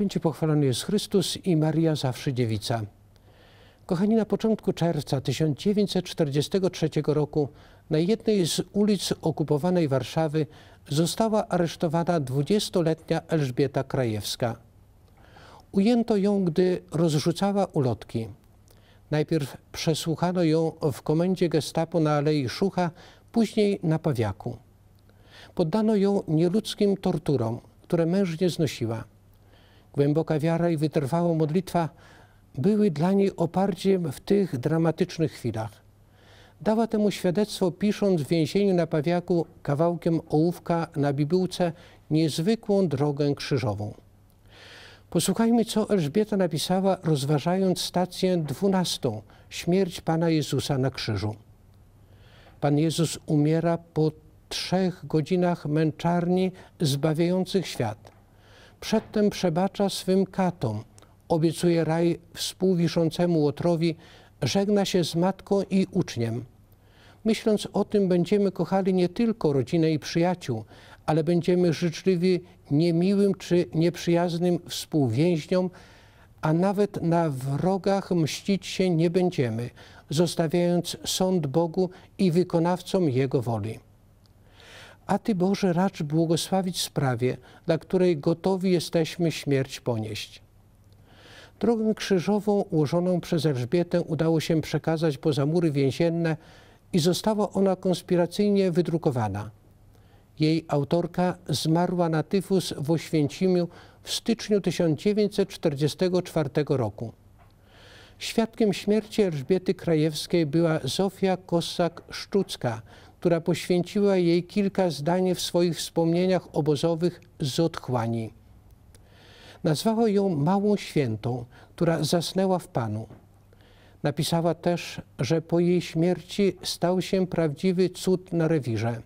Niech pochwalony jest Chrystus i Maria zawsze dziewica. Kochani, na początku czerwca 1943 roku na jednej z ulic okupowanej Warszawy została aresztowana 20-letnia Elżbieta Krajewska. Ujęto ją, gdy rozrzucała ulotki. Najpierw przesłuchano ją w komendzie gestapo na Alei Szucha, później na Pawiaku. Poddano ją nieludzkim torturom, które mężnie znosiła głęboka wiara i wytrwała modlitwa były dla niej oparciem w tych dramatycznych chwilach. Dała temu świadectwo, pisząc w więzieniu na Pawiaku kawałkiem ołówka na bibułce niezwykłą drogę krzyżową. Posłuchajmy, co Elżbieta napisała, rozważając stację dwunastą, śmierć Pana Jezusa na krzyżu. Pan Jezus umiera po trzech godzinach męczarni zbawiających świat – Przedtem przebacza swym katom, obiecuje raj współwiszącemu łotrowi, żegna się z matką i uczniem. Myśląc o tym, będziemy kochali nie tylko rodzinę i przyjaciół, ale będziemy życzliwi niemiłym czy nieprzyjaznym współwięźniom, a nawet na wrogach mścić się nie będziemy, zostawiając sąd Bogu i wykonawcom Jego woli a Ty Boże racz błogosławić sprawie, dla której gotowi jesteśmy śmierć ponieść. Drogę krzyżową ułożoną przez Elżbietę udało się przekazać poza mury więzienne i została ona konspiracyjnie wydrukowana. Jej autorka zmarła na tyfus w Oświęcimiu w styczniu 1944 roku. Świadkiem śmierci Elżbiety Krajewskiej była Zofia Kosak-Szczucka, która poświęciła jej kilka zdań w swoich wspomnieniach obozowych z otchłani. Nazwała ją Małą Świętą, która zasnęła w Panu. Napisała też, że po jej śmierci stał się prawdziwy cud na rewirze.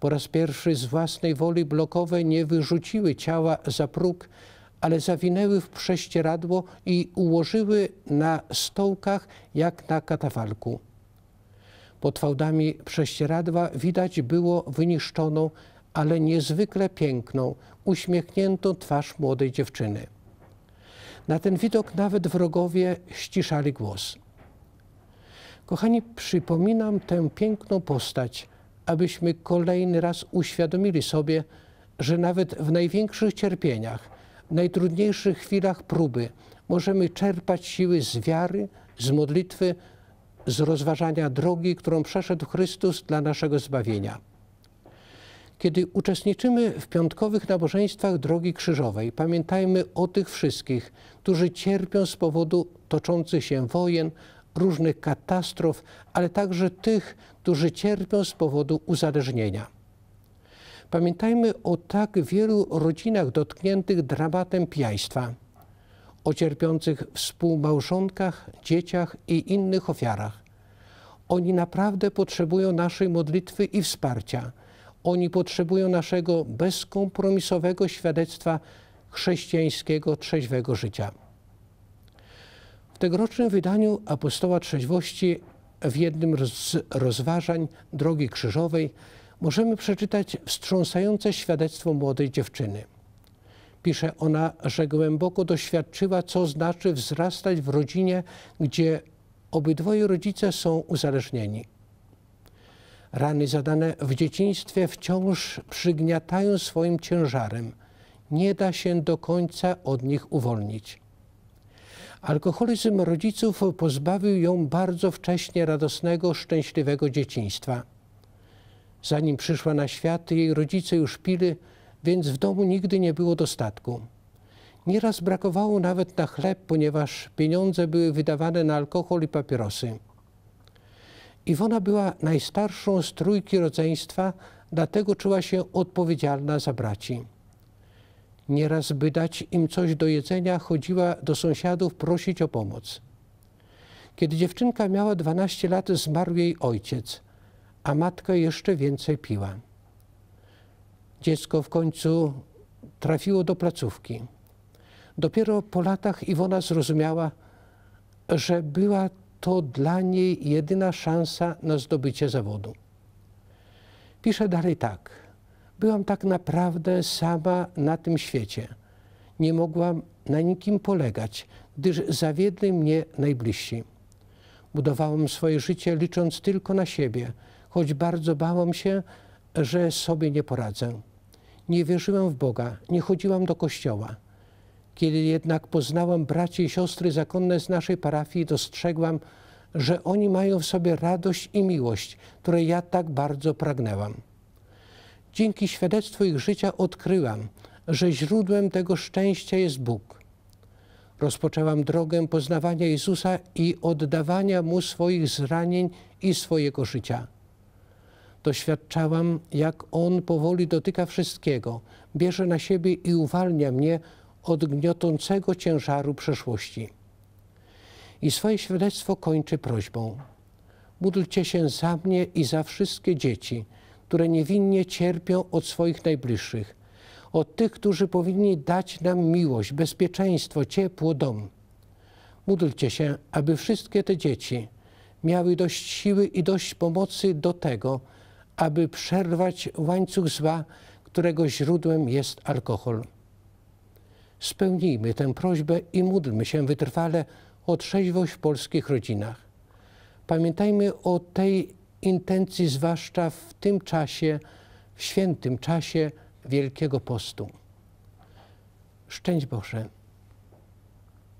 Po raz pierwszy z własnej woli blokowe nie wyrzuciły ciała za próg, ale zawinęły w prześcieradło i ułożyły na stołkach jak na katafalku. Pod fałdami prześcieradła widać było wyniszczoną, ale niezwykle piękną, uśmiechniętą twarz młodej dziewczyny. Na ten widok nawet wrogowie ściszali głos. Kochani, przypominam tę piękną postać, abyśmy kolejny raz uświadomili sobie, że nawet w największych cierpieniach, w najtrudniejszych chwilach próby możemy czerpać siły z wiary, z modlitwy, z rozważania drogi, którą przeszedł Chrystus dla naszego zbawienia. Kiedy uczestniczymy w piątkowych nabożeństwach drogi krzyżowej, pamiętajmy o tych wszystkich, którzy cierpią z powodu toczących się wojen, różnych katastrof, ale także tych, którzy cierpią z powodu uzależnienia. Pamiętajmy o tak wielu rodzinach dotkniętych dramatem pijaństwa o cierpiących współmałżonkach, dzieciach i innych ofiarach. Oni naprawdę potrzebują naszej modlitwy i wsparcia. Oni potrzebują naszego bezkompromisowego świadectwa chrześcijańskiego, trzeźwego życia. W tegorocznym wydaniu Apostoła Trzeźwości w jednym z rozważań Drogi Krzyżowej możemy przeczytać wstrząsające świadectwo młodej dziewczyny – pisze ona, że głęboko doświadczyła, co znaczy wzrastać w rodzinie, gdzie obydwoje rodzice są uzależnieni. Rany zadane w dzieciństwie wciąż przygniatają swoim ciężarem. Nie da się do końca od nich uwolnić. Alkoholizm rodziców pozbawił ją bardzo wcześnie radosnego, szczęśliwego dzieciństwa. Zanim przyszła na świat, jej rodzice już pili, więc w domu nigdy nie było dostatku. Nieraz brakowało nawet na chleb, ponieważ pieniądze były wydawane na alkohol i papierosy. Iwona była najstarszą z trójki rodzeństwa, dlatego czuła się odpowiedzialna za braci. Nieraz, by dać im coś do jedzenia, chodziła do sąsiadów prosić o pomoc. Kiedy dziewczynka miała 12 lat, zmarł jej ojciec, a matka jeszcze więcej piła dziecko w końcu trafiło do placówki. Dopiero po latach Iwona zrozumiała, że była to dla niej jedyna szansa na zdobycie zawodu. Pisze dalej tak. Byłam tak naprawdę sama na tym świecie. Nie mogłam na nikim polegać, gdyż zawiedli mnie najbliżsi. Budowałam swoje życie licząc tylko na siebie, choć bardzo bałam się, że sobie nie poradzę. Nie wierzyłam w Boga, nie chodziłam do kościoła. Kiedy jednak poznałam braci i siostry zakonne z naszej parafii, dostrzegłam, że oni mają w sobie radość i miłość, której ja tak bardzo pragnęłam. Dzięki świadectwu ich życia odkryłam, że źródłem tego szczęścia jest Bóg. Rozpoczęłam drogę poznawania Jezusa i oddawania Mu swoich zranień i swojego życia doświadczałam, jak On powoli dotyka wszystkiego, bierze na siebie i uwalnia mnie od gniotącego ciężaru przeszłości. I swoje świadectwo kończy prośbą. Módlcie się za mnie i za wszystkie dzieci, które niewinnie cierpią od swoich najbliższych, od tych, którzy powinni dać nam miłość, bezpieczeństwo, ciepło, dom. Módlcie się, aby wszystkie te dzieci miały dość siły i dość pomocy do tego, aby przerwać łańcuch zła, którego źródłem jest alkohol. Spełnijmy tę prośbę i módlmy się wytrwale o trzeźwość w polskich rodzinach. Pamiętajmy o tej intencji, zwłaszcza w tym czasie, w świętym czasie Wielkiego Postu. Szczęść Boże!